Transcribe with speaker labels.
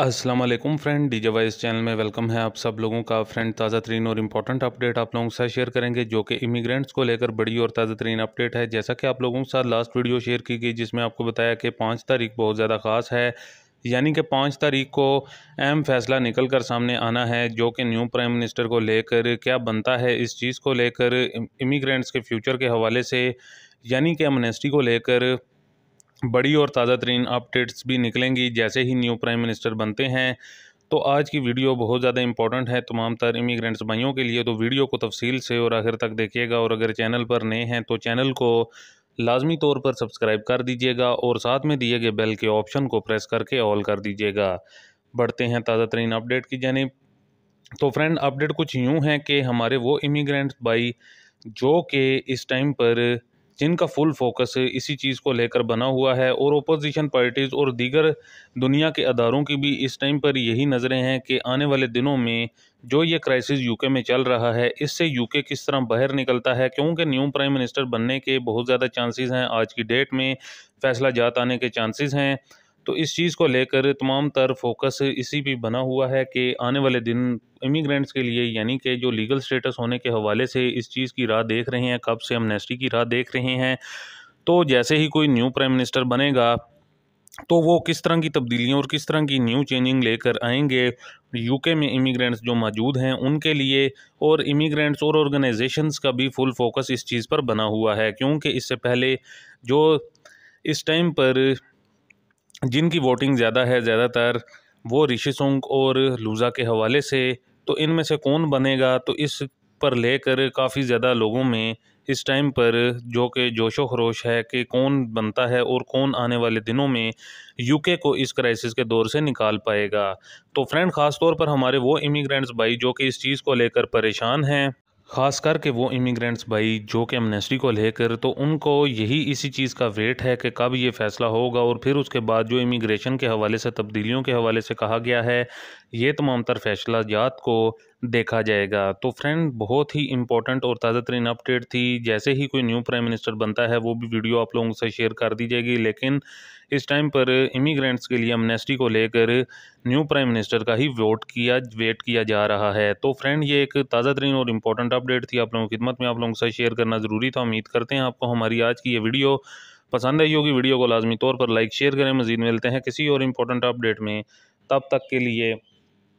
Speaker 1: अस्सलाम वालेकुम friend J voice channel में वेलकम है आप सब लोगों का फ्रेंड ताज़ा तरीन और इम्पॉर्टेंट अपडेट आप लोगों के साथ शेयर करेंगे जो कि इमिग्रेंट्स को लेकर बड़ी और ताज़ा तरीन अपडेट है जैसा कि आप लोगों के साथ लास्ट वीडियो शेयर की गई जिसमें आपको बताया कि पाँच तारीख बहुत ज़्यादा ख़ास है यानी कि पाँच तारीख को अहम फैसला निकल कर सामने आना है जो कि न्यू प्राइम मिनिस्टर को लेकर क्या बनता है इस चीज़ को लेकर इमिग्रेंट्स के फ्यूचर के हवाले से यानी कि एमनेस्टी को लेकर बड़ी और ताज़ा तरीन अपडेट्स भी निकलेंगी जैसे ही न्यू प्राइम मिनिस्टर बनते हैं तो आज की वीडियो बहुत ज़्यादा इंपॉर्टेंट है तमाम तर इमिग्रेंट्स भाइयों के लिए तो वीडियो को तफसील से और आखिर तक देखिएगा और अगर चैनल पर नए हैं तो चैनल को लाजमी तौर पर सब्सक्राइब कर दीजिएगा और साथ में दिए गए बेल के ऑप्शन को प्रेस करके ऑल कर दीजिएगा बढ़ते हैं ताज़ा तरीन अपडेट की जानब तो फ्रेंड अपडेट कुछ यूँ हैं कि हमारे वो इमिग्रेंट्स भाई जो कि इस टाइम पर जिनका फुल फोकस इसी चीज़ को लेकर बना हुआ है और अपोजिशन पार्टीज़ और दीगर दुनिया के अदारों की भी इस टाइम पर यही नज़रें हैं कि आने वाले दिनों में जो ये क्राइसिस यूके में चल रहा है इससे यूके किस तरह बाहर निकलता है क्योंकि न्यू प्राइम मिनिस्टर बनने के बहुत ज़्यादा चांसेस हैं आज की डेट में फैसला जात आने के चांसेस हैं तो इस चीज़ को लेकर तमाम तर फोकस इसी पर बना हुआ है कि आने वाले दिन इमिग्रेंट्स के लिए यानी कि जो लीगल स्टेटस होने के हवाले से इस चीज़ की राह देख रहे हैं कब से हम नेस्टी की राह देख रहे हैं तो जैसे ही कोई न्यू प्राइम मिनिस्टर बनेगा तो वो किस तरह की तब्दीलियाँ और किस तरह की न्यू चेंजिंग लेकर आएंगे यूके में इमिग्रेंट्स जो मौजूद हैं उनके लिए और इमिग्रेंट्स और ऑर्गेनाइजेशंस का भी फुल फोकस इस चीज़ पर बना हुआ है क्योंकि इससे पहले जो इस टाइम पर जिनकी वोटिंग ज़्यादा है ज़्यादातर वो ऋषि सुंग और लूज़ा के हवाले से तो इनमें से कौन बनेगा तो इस पर लेकर काफ़ी ज़्यादा लोगों में इस टाइम पर जो कि जोशो खरोश है कि कौन बनता है और कौन आने वाले दिनों में यूके को इस क्राइसिस के दौर से निकाल पाएगा तो फ्रेंड ख़ास तौर पर हमारे वो इमिग्रेंट्स भाई जो कि इस चीज़ को लेकर परेशान हैं ख़ास करके वो इमिग्रेंट्स भाई जो कि एमनेस्टी को लेकर तो उनको यही इसी चीज़ का वेट है कि कब ये फ़ैसला होगा और फिर उसके बाद जो इमिग्रेशन के हवाले से तब्दीलियों के हवाले से कहा गया है ये तमाम तर फैसला जात को देखा जाएगा तो फ्रेंड बहुत ही इंपॉर्टेंट और ताज़ा तरीन अपडेट थी जैसे ही कोई न्यू प्राइम मिनिस्टर बनता है वो भी वीडियो आप लोगों से शेयर कर दी जाएगी लेकिन इस टाइम पर इमिग्रेंट्स के लिए अमनेस्टी को लेकर न्यू प्राइम मिनिस्टर का ही वोट किया वेट किया जा रहा है तो फ्रेंड ये एक ताज़ा तरीन और इम्पॉर्टेंट अपडेट थी आप लोगों की खिदमत में आप लोगों से शेयर करना ज़रूरी था उम्मीद करते हैं आपको हमारी आज की ये वीडियो पसंद आई होगी वीडियो को लाजमी तौर पर लाइक शेयर करें मज़ीद मिलते हैं किसी और इम्पोर्टेंट अपडेट में तब तक के लिए